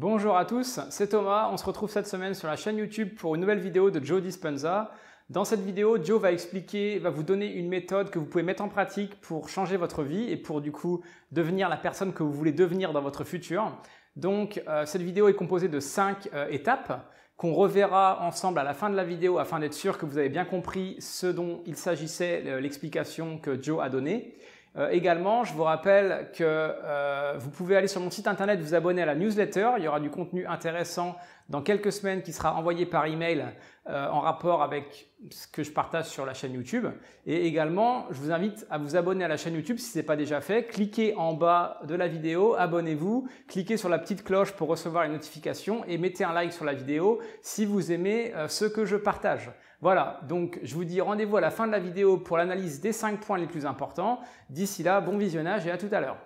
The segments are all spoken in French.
Bonjour à tous, c'est Thomas. On se retrouve cette semaine sur la chaîne YouTube pour une nouvelle vidéo de Joe Dispenza. Dans cette vidéo, Joe va expliquer, va vous donner une méthode que vous pouvez mettre en pratique pour changer votre vie et pour du coup devenir la personne que vous voulez devenir dans votre futur. Donc euh, cette vidéo est composée de 5 euh, étapes qu'on reverra ensemble à la fin de la vidéo afin d'être sûr que vous avez bien compris ce dont il s'agissait, l'explication que Joe a donnée. Euh, également, je vous rappelle que euh, vous pouvez aller sur mon site internet, vous abonner à la newsletter. Il y aura du contenu intéressant dans quelques semaines qui sera envoyé par email euh, en rapport avec ce que je partage sur la chaîne YouTube. Et également, je vous invite à vous abonner à la chaîne YouTube si ce n'est pas déjà fait. Cliquez en bas de la vidéo, abonnez-vous, cliquez sur la petite cloche pour recevoir les notifications et mettez un like sur la vidéo si vous aimez euh, ce que je partage. Voilà, donc je vous dis rendez-vous à la fin de la vidéo pour l'analyse des 5 points les plus importants. D'ici là, bon visionnage et à tout à l'heure.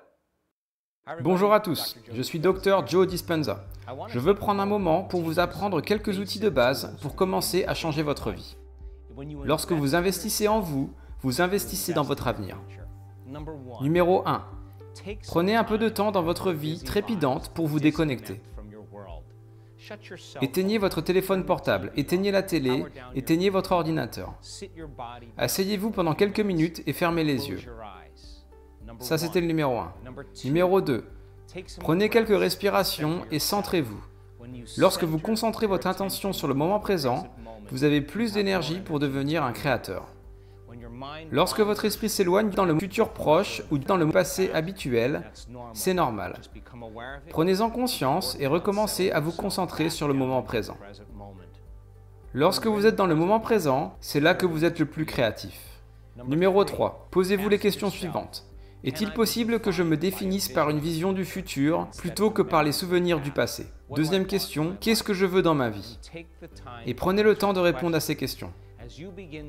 Bonjour à tous, je suis Dr Joe Dispenza. Je veux prendre un moment pour vous apprendre quelques outils de base pour commencer à changer votre vie. Lorsque vous investissez en vous, vous investissez dans votre avenir. Numéro 1. Prenez un peu de temps dans votre vie trépidante pour vous déconnecter. Éteignez votre téléphone portable, éteignez la télé, éteignez votre ordinateur. Asseyez-vous pendant quelques minutes et fermez les yeux. Ça, c'était le numéro 1. Numéro 2. Prenez quelques respirations et centrez-vous. Lorsque vous concentrez votre attention sur le moment présent, vous avez plus d'énergie pour devenir un créateur. Lorsque votre esprit s'éloigne dans le futur proche ou dans le passé habituel, c'est normal. Prenez-en conscience et recommencez à vous concentrer sur le moment présent. Lorsque vous êtes dans le moment présent, c'est là que vous êtes le plus créatif. Numéro 3. Posez-vous les questions suivantes. Est-il possible que je me définisse par une vision du futur plutôt que par les souvenirs du passé Deuxième question, qu'est-ce que je veux dans ma vie Et prenez le temps de répondre à ces questions.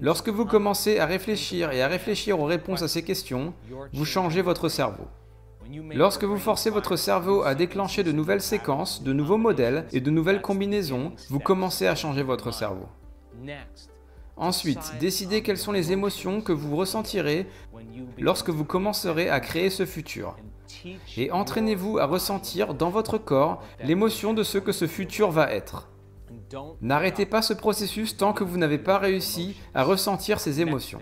Lorsque vous commencez à réfléchir et à réfléchir aux réponses à ces questions, vous changez votre cerveau. Lorsque vous forcez votre cerveau à déclencher de nouvelles séquences, de nouveaux modèles et de nouvelles combinaisons, vous commencez à changer votre cerveau. Ensuite, décidez quelles sont les émotions que vous ressentirez lorsque vous commencerez à créer ce futur. Et entraînez-vous à ressentir dans votre corps l'émotion de ce que ce futur va être. N'arrêtez pas ce processus tant que vous n'avez pas réussi à ressentir ces émotions.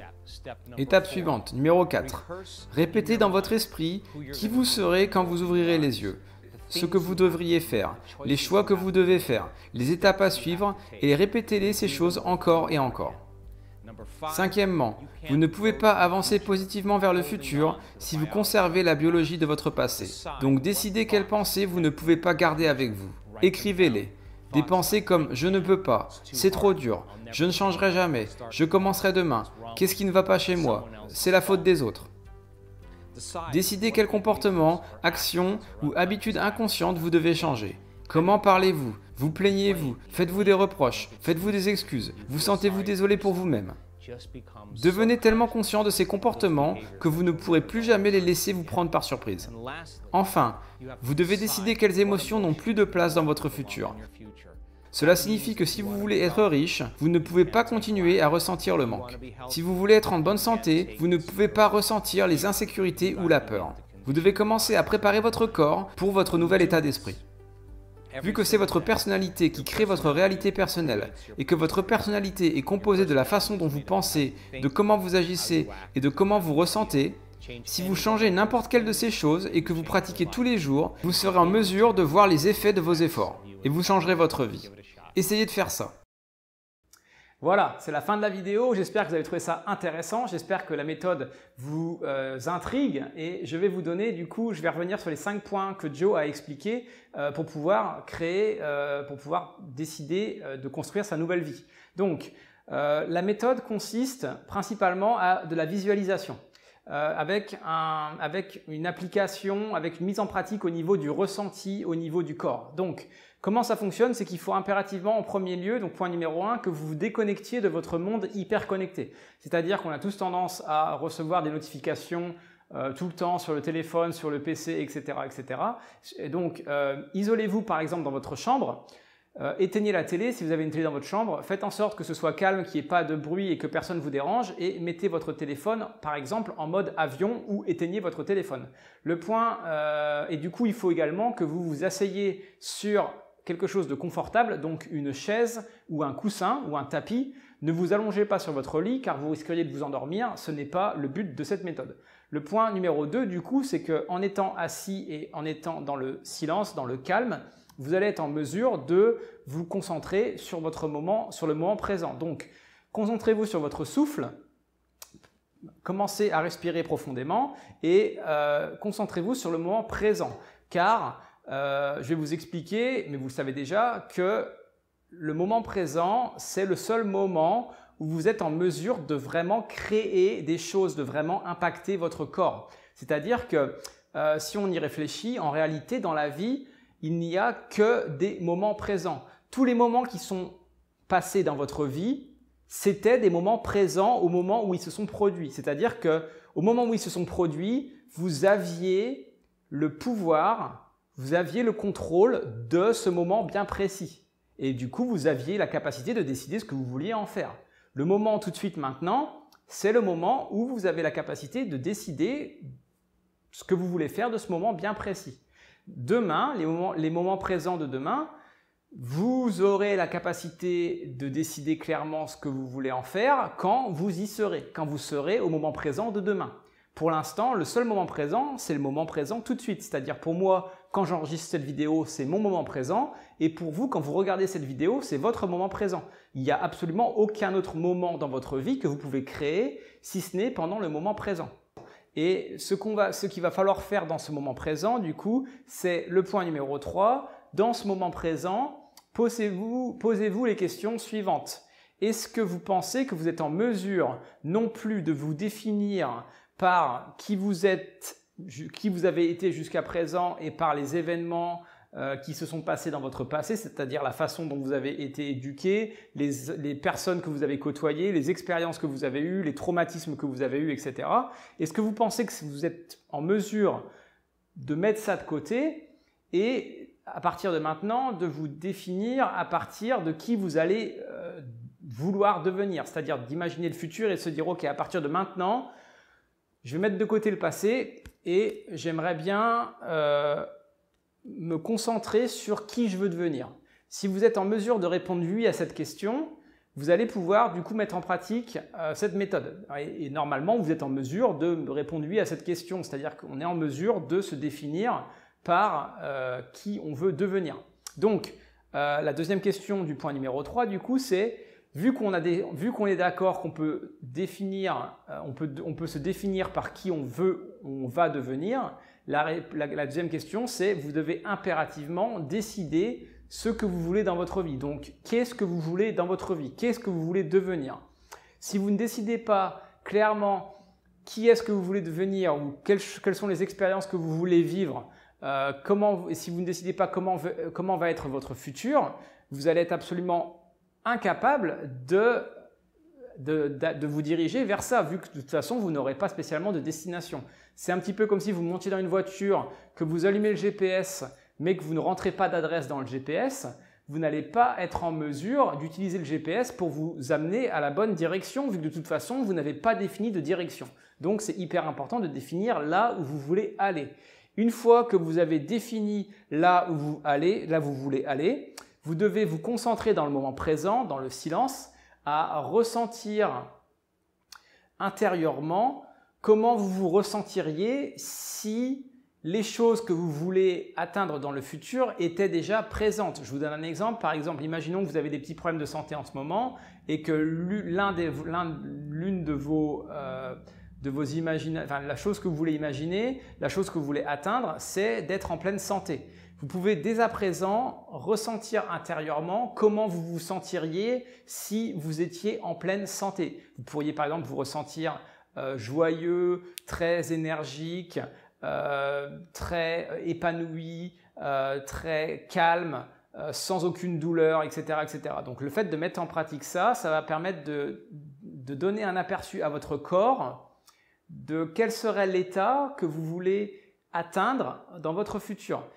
Étape suivante, numéro 4. Répétez dans votre esprit qui vous serez quand vous ouvrirez les yeux ce que vous devriez faire, les choix que vous devez faire, les étapes à suivre et répétez-les ces choses encore et encore. Cinquièmement, vous ne pouvez pas avancer positivement vers le futur si vous conservez la biologie de votre passé. Donc décidez quelles pensées vous ne pouvez pas garder avec vous. Écrivez-les. Des pensées comme je ne peux pas, c'est trop dur, je ne changerai jamais, je commencerai demain, qu'est-ce qui ne va pas chez moi, c'est la faute des autres. Décidez quel comportement, action ou habitude inconsciente vous devez changer. Comment parlez-vous Vous plaignez-vous Faites-vous des reproches Faites-vous des excuses Vous sentez-vous désolé pour vous-même Devenez tellement conscient de ces comportements que vous ne pourrez plus jamais les laisser vous prendre par surprise. Enfin, vous devez décider quelles émotions n'ont plus de place dans votre futur. Cela signifie que si vous voulez être riche, vous ne pouvez pas continuer à ressentir le manque. Si vous voulez être en bonne santé, vous ne pouvez pas ressentir les insécurités ou la peur. Vous devez commencer à préparer votre corps pour votre nouvel état d'esprit. Vu que c'est votre personnalité qui crée votre réalité personnelle et que votre personnalité est composée de la façon dont vous pensez, de comment vous agissez et de comment vous ressentez, si vous changez n'importe quelle de ces choses et que vous pratiquez tous les jours, vous serez en mesure de voir les effets de vos efforts et vous changerez votre vie. Essayez de faire ça. Voilà, c'est la fin de la vidéo. J'espère que vous avez trouvé ça intéressant. J'espère que la méthode vous euh, intrigue et je vais vous donner, du coup, je vais revenir sur les 5 points que Joe a expliqués euh, pour pouvoir créer, euh, pour pouvoir décider de construire sa nouvelle vie. Donc, la méthode consiste principalement à de la visualisation. Euh, avec, une application, avec une mise en pratique au niveau du ressenti, au niveau du corps. Donc, comment ça fonctionne C'est qu'il faut impérativement, en premier lieu, donc point numéro un, que vous vous déconnectiez de votre monde hyper connecté. C'est-à-dire qu'on a tous tendance à recevoir des notifications euh, tout le temps sur le téléphone, sur le PC, etc. etc. Et donc, euh, isolez-vous par exemple dans votre chambre. Euh, éteignez la télé si vous avez une télé dans votre chambre, faites en sorte que ce soit calme, qu'il n'y ait pas de bruit et que personne ne vous dérange et mettez votre téléphone par exemple en mode avion ou éteignez votre téléphone. Le point, euh, et du coup il faut également que vous vous asseyez sur quelque chose de confortable, donc une chaise ou un coussin ou un tapis. Ne vous allongez pas sur votre lit car vous risqueriez de vous endormir, ce n'est pas le but de cette méthode. Le point numéro 2 du coup c'est qu'en étant assis et en étant dans le silence, dans le calme, vous allez être en mesure de vous concentrer sur votre moment, sur le moment présent. Donc, concentrez-vous sur votre souffle, commencez à respirer profondément et euh, concentrez-vous sur le moment présent. Car, euh, je vais vous expliquer, mais vous le savez déjà, que le moment présent, c'est le seul moment où vous êtes en mesure de vraiment créer des choses, de vraiment impacter votre corps. C'est-à-dire que euh, si on y réfléchit, en réalité, dans la vie, il n'y a que des moments présents. Tous les moments qui sont passés dans votre vie, c'était des moments présents au moment où ils se sont produits. C'est-à-dire que au moment où ils se sont produits, vous aviez le pouvoir, vous aviez le contrôle de ce moment bien précis. Et du coup, vous aviez la capacité de décider ce que vous vouliez en faire. Le moment tout de suite maintenant, c'est le moment où vous avez la capacité de décider ce que vous voulez faire de ce moment bien précis demain, les moments, présents de demain, vous aurez la capacité de décider clairement ce que vous voulez en faire quand vous y serez, quand vous serez au moment présent de demain. Pour l'instant, le seul moment présent, c'est le moment présent tout de suite. C'est-à-dire pour moi, quand j'enregistre cette vidéo, c'est mon moment présent. Et pour vous, quand vous regardez cette vidéo, c'est votre moment présent. Il n'y a absolument aucun autre moment dans votre vie que vous pouvez créer, si ce n'est pendant le moment présent. Et ce, qu'il va falloir faire dans ce moment présent, du coup, c'est le point numéro 3. Dans ce moment présent, posez-vous, posez-vous les questions suivantes. Est-ce que vous pensez que vous êtes en mesure non plus de vous définir par qui vous êtes, qui vous avez été jusqu'à présent et par les événements euh, qui se sont passées dans votre passé, c'est-à-dire la façon dont vous avez été éduqué, les, personnes que vous avez côtoyées, les expériences que vous avez eues, les traumatismes que vous avez eus, etc. Est-ce que vous pensez que vous êtes en mesure de mettre ça de côté et à partir de maintenant de vous définir à partir de qui vous allez euh, vouloir devenir, c'est-à-dire d'imaginer le futur et de se dire ok à partir de maintenant je vais mettre de côté le passé et j'aimerais bien euh, me concentrer sur qui je veux devenir. Si vous êtes en mesure de répondre oui à cette question, vous allez pouvoir du coup mettre en pratique euh, cette méthode. Et, normalement, vous êtes en mesure de répondre oui à cette question, c'est-à-dire qu'on est en mesure de se définir par euh, qui on veut devenir. Donc, euh, la deuxième question du point numéro 3, du coup, c'est vu qu'on est d'accord qu'on peut définir, euh, on, peut, se définir par qui on veut, on va devenir, la, deuxième question, c'est vous devez impérativement décider ce que vous voulez dans votre vie. Donc, qu'est-ce que vous voulez dans votre vie Qu'est-ce que vous voulez devenir Si vous ne décidez pas clairement qui est-ce que vous voulez devenir ou quelles, sont les expériences que vous voulez vivre, euh, comment, si vous ne décidez pas comment va être votre futur, vous allez être absolument incapable de, de, vous diriger vers ça, vu que de toute façon, vous n'aurez pas spécialement de destination. C'est un petit peu comme si vous montiez dans une voiture, que vous allumez le GPS, mais que vous ne rentrez pas d'adresse dans le GPS, vous n'allez pas être en mesure d'utiliser le GPS pour vous amener à la bonne direction, vu que de toute façon, vous n'avez pas défini de direction. Donc, c'est hyper important de définir là où vous voulez aller. Une fois que vous avez défini là où vous allez, là où vous voulez aller, vous devez vous concentrer dans le moment présent, dans le silence, à ressentir intérieurement comment vous vous ressentiriez si les choses que vous voulez atteindre dans le futur étaient déjà présentes. Je vous donne un exemple. Par exemple, imaginons que vous avez des petits problèmes de santé en ce moment et que l'une de vos, euh, de vos enfin, la chose que vous voulez imaginer, la chose que vous voulez atteindre, c'est d'être en pleine santé. Vous pouvez dès à présent ressentir intérieurement comment vous vous sentiriez si vous étiez en pleine santé. Vous pourriez par exemple vous ressentir euh, joyeux, très énergique, euh, très épanoui, euh, très calme, sans aucune douleur, etc., etc. Donc le fait de mettre en pratique ça, ça va permettre de donner un aperçu à votre corps de quel serait l'état que vous voulez atteindre dans votre futur.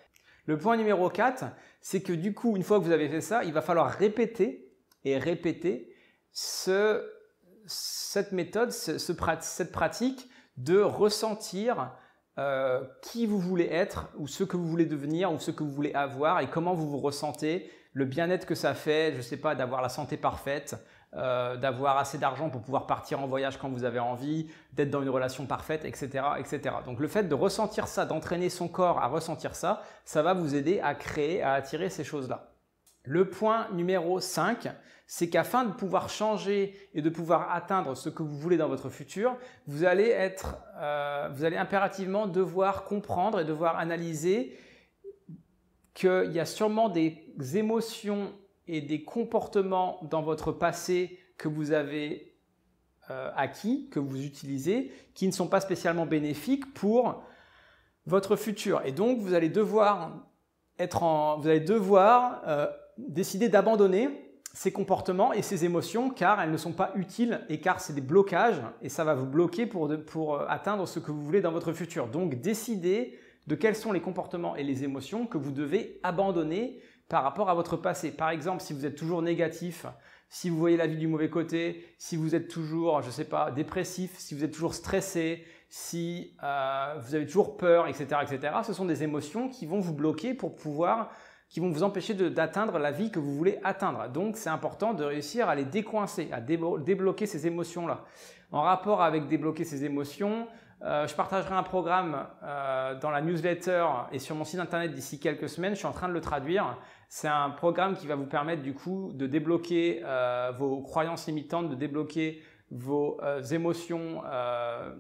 Le point numéro 4, c'est que du coup, une fois que vous avez fait ça, il va falloir répéter et répéter cette méthode, cette pratique de ressentir euh, qui vous voulez être ou ce que vous voulez devenir ou ce que vous voulez avoir et comment vous vous ressentez, le bien-être que ça fait, je ne sais pas, d'avoir la santé parfaite, euh, d'avoir assez d'argent pour pouvoir partir en voyage quand vous avez envie, d'être dans une relation parfaite, etc., etc. Donc le fait de ressentir ça, d'entraîner son corps à ressentir ça, ça va vous aider à créer, à attirer ces choses-là. Le point numéro 5, c'est qu'afin de pouvoir changer et de pouvoir atteindre ce que vous voulez dans votre futur, vous allez être, euh, vous allez impérativement devoir comprendre et devoir analyser qu'il y a sûrement des émotions et des comportements dans votre passé que vous avez euh, acquis, que vous utilisez, qui ne sont pas spécialement bénéfiques pour votre futur. Et donc, vous allez devoir, vous allez devoir euh, décider d'abandonner ces comportements et ces émotions car elles ne sont pas utiles et car c'est des blocages et ça va vous bloquer pour, pour euh, atteindre ce que vous voulez dans votre futur. Donc, décidez de quels sont les comportements et les émotions que vous devez abandonner par rapport à votre passé. Par exemple, si vous êtes toujours négatif, si vous voyez la vie du mauvais côté, si vous êtes toujours, je ne sais pas, dépressif, si vous êtes toujours stressé, si euh, vous avez toujours peur, etc., etc., ce sont des émotions qui vont vous bloquer pour pouvoir, qui vont vous empêcher d'atteindre la vie que vous voulez atteindre. Donc, c'est important de réussir à les décoincer, à débloquer ces émotions-là. En rapport avec débloquer ces émotions, euh, je partagerai un programme euh, dans la newsletter et sur mon site internet d'ici quelques semaines. Je suis en train de le traduire. C'est un programme qui va vous permettre du coup de débloquer euh, vos croyances limitantes, de débloquer vos émotions,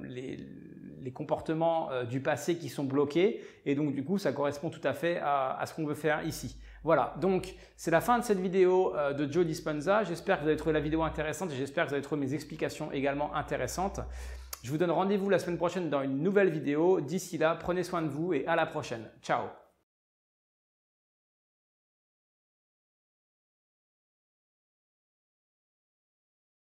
les, comportements du passé qui sont bloqués. Et donc du coup, ça correspond tout à fait à, ce qu'on veut faire ici. Voilà, donc c'est la fin de cette vidéo de Joe Dispenza. J'espère que vous avez trouvé la vidéo intéressante et j'espère que vous avez trouvé mes explications également intéressantes. Je vous donne rendez-vous la semaine prochaine dans une nouvelle vidéo. D'ici là, prenez soin de vous et à la prochaine. Ciao